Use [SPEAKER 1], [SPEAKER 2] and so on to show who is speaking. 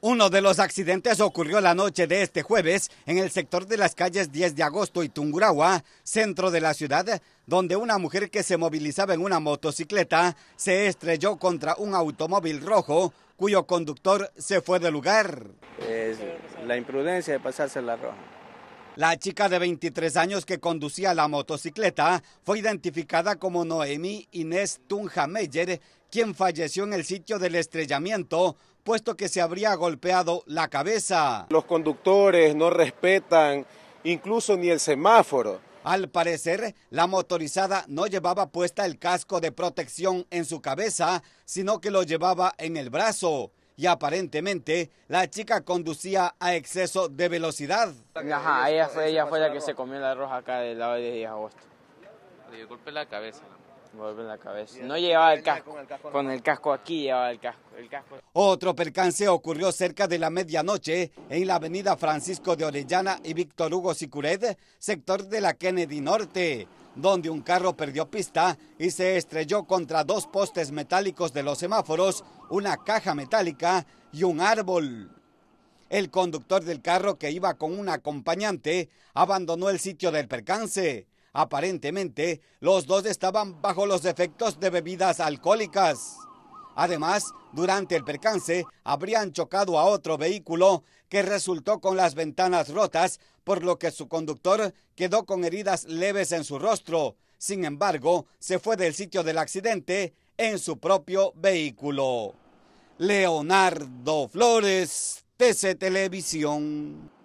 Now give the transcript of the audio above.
[SPEAKER 1] Uno de los accidentes ocurrió la noche de este jueves en el sector de las calles 10 de agosto y Tungurahua, centro de la ciudad, donde una mujer que se movilizaba en una motocicleta se estrelló contra un automóvil rojo cuyo conductor se fue del lugar. Es la imprudencia de pasarse la roja. La chica de 23 años que conducía la motocicleta fue identificada como Noemi Inés Tunja Meyer, quien falleció en el sitio del estrellamiento, puesto que se habría golpeado la cabeza. Los conductores no respetan incluso ni el semáforo. Al parecer, la motorizada no llevaba puesta el casco de protección en su cabeza, sino que lo llevaba en el brazo. Y aparentemente, la chica conducía a exceso de velocidad. Ajá, ella fue, la que se
[SPEAKER 2] comió la roja acá del lado 10 de agosto. Le golpe la cabeza la cabeza. No llevaba el casco. Con el casco, aquí llevaba el casco, el
[SPEAKER 1] casco. Otro percance ocurrió cerca de la medianoche en la avenida Francisco de Orellana y Víctor Hugo Sicured, sector de la Kennedy Norte, donde un carro perdió pista y se estrelló contra dos postes metálicos de los semáforos, una caja metálica y un árbol. El conductor del carro que iba con un acompañante abandonó el sitio del percance. Aparentemente, los dos estaban bajo los efectos de bebidas alcohólicas. Además, durante el percance, habrían chocado a otro vehículo que resultó con las ventanas rotas, por lo que su conductor quedó con heridas leves en su rostro. Sin embargo, se fue del sitio del accidente en su propio vehículo. Leonardo Flores, TC Televisión.